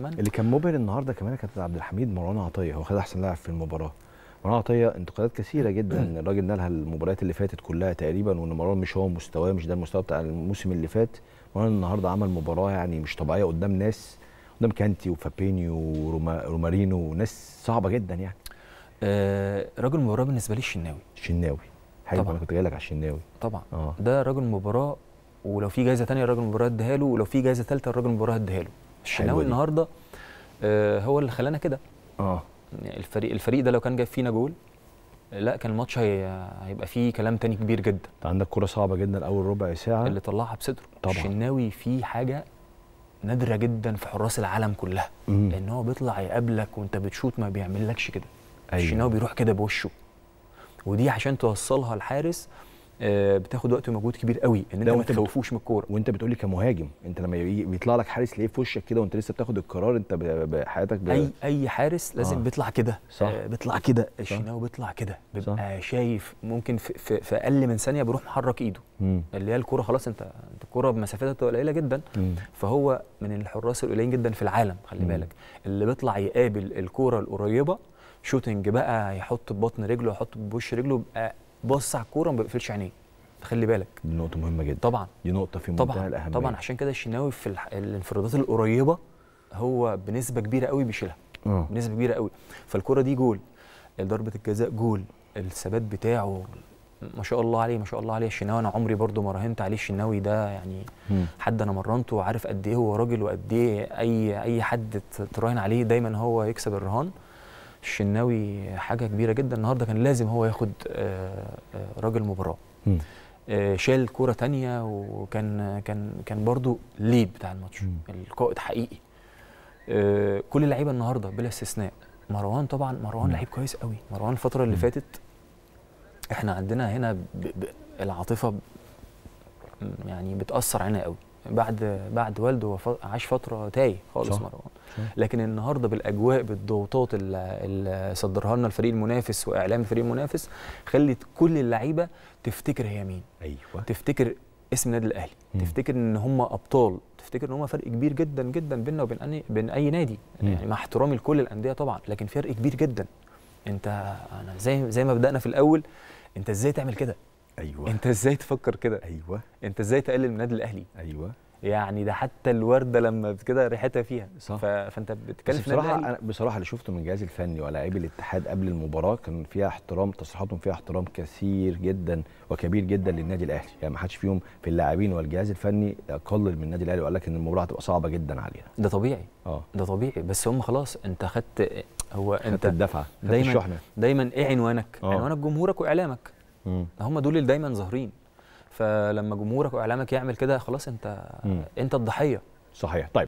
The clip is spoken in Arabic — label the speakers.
Speaker 1: كمان اللي
Speaker 2: كان مبهر النهارده كمان كانت عبد الحميد مروان عطيه هو خد احسن لاعب في المباراه مروان عطيه انتقادات كثيره جدا الراجل نالها المباريات اللي فاتت كلها تقريبا وان مروان مش هو مستواه مش ده المستوى بتاع الموسم اللي فات مروان النهارده عمل مباراه يعني مش طبيعيه قدام ناس قدام كانتي وفابينيو ورومارينو وناس صعبه جدا يعني
Speaker 1: آه
Speaker 2: رجل المباراه بالنسبه لي الشناوي الشناوي حلو انا كنت جاي لك على الشناوي
Speaker 1: طبعا آه. ده رجل مباراه ولو في جايزه ثانيه رجل المباراه اديها له ولو في جايزه ثالثه رجل المباراه اديها له الشناوي النهارده آه، هو اللي خلانا كده اه يعني الفريق الفريق ده لو كان جاب فينا جول لا كان الماتش هي... هيبقى فيه كلام تاني كبير جدا انت عندك كوره صعبه جدا اول ربع ساعه اللي طلعها بصدره طبعا الشناوي فيه حاجه نادره جدا في حراس العالم كلها مم. ان هو بيطلع يقابلك وانت بتشوط ما بيعملكش كده أيوة. الشناوي بيروح كده بوشه ودي عشان توصلها الحارس آه، بتاخد وقت ومجهود كبير قوي ان انت ما تخوفوش
Speaker 2: من الكوره وانت بتقول لي كمهاجم انت لما بيطلع لك حارس ليه في وشك كده وانت لسه بتاخد القرار انت بحياتك اي
Speaker 1: اي حارس لازم آه. بيطلع كده صح آه بيطلع كده الشناوي بيطلع كده بيبقى شايف ممكن في, في, في اقل من ثانيه بيروح محرك ايده مم. اللي هي الكوره خلاص انت انت الكوره بمسافتها قليله جدا مم. فهو من الحراس القليلين جدا في العالم خلي مم. بالك اللي بيطلع يقابل الكوره القريبه شوتنج بقى يحط ببطن رجله يحط بوش رجله بقى بص على الكوره ما بيقفلش عينيه خلي بالك دي نقطه مهمه جدا طبعا دي نقطه في منتهى طبعًا. الاهميه طبعا عشان كده الشناوي في الانفرادات القريبه هو بنسبه كبيره قوي بيشيلها أوه. بنسبه كبيره قوي فالكره دي جول ضربه الجزاء جول الثبات بتاعه ما شاء الله عليه ما شاء الله عليه الشناوي انا عمري برضو ما راهنت عليه الشناوي ده يعني م. حد انا مرنته وعارف قد ايه هو راجل وقد ايه اي اي حد تراهن عليه دايما هو يكسب الرهان الشناوي حاجه كبيره جدا النهارده كان لازم هو ياخد آه، آه، راجل مباراه آه، شال كوره تانية وكان كان كان برضه ليد بتاع الماتش القائد حقيقي آه، كل اللعيبه النهارده بلا استثناء مروان طبعا مروان لعيب كويس قوي مروان الفتره اللي فاتت احنا عندنا هنا ب ب العاطفه يعني بتاثر علينا قوي بعد بعد والده عاش فتره تايه خالص صح. مروان لكن النهارده بالاجواء بالضغوطات اللي صدرها لنا الفريق المنافس واعلام الفريق المنافس خلت كل اللعيبه تفتكر هي مين ايوه تفتكر اسم النادي الاهلي مم. تفتكر ان هم ابطال تفتكر ان هم فرق كبير جدا جدا بيننا وبين أي بين اي نادي مم. يعني مع احترامي لكل الانديه طبعا لكن فرق كبير جدا انت انا زي زي ما بدانا في الاول انت ازاي تعمل كده ايوه انت ازاي تفكر كده ايوه انت ازاي تقلل من النادي الاهلي ايوه يعني ده حتى الورده لما كده ريحتها فيها صح فانت بتتكلم بس بصراحه أنا
Speaker 2: بصراحه اللي شفته من الجهاز الفني ولاعيبي الاتحاد قبل المباراه كان فيها احترام تصريحاتهم فيها احترام كثير جدا وكبير جدا للنادي الاهلي يعني ما حدش فيهم في اللاعبين والجهاز الفني قلل من النادي الاهلي وقال لك ان المباراه هتبقى صعبه جدا علينا ده طبيعي اه ده
Speaker 1: طبيعي بس هم خلاص انت خدت هو انت خدت الدفعه خدت دايما الشحنه دايما ايه عنوانك؟ آه. عنوانك جمهورك واعلامك هم دول اللي دايما ظاهرين فلما جمهورك واعلامك يعمل كده خلاص انت مم. انت الضحيه
Speaker 2: صحيح طيب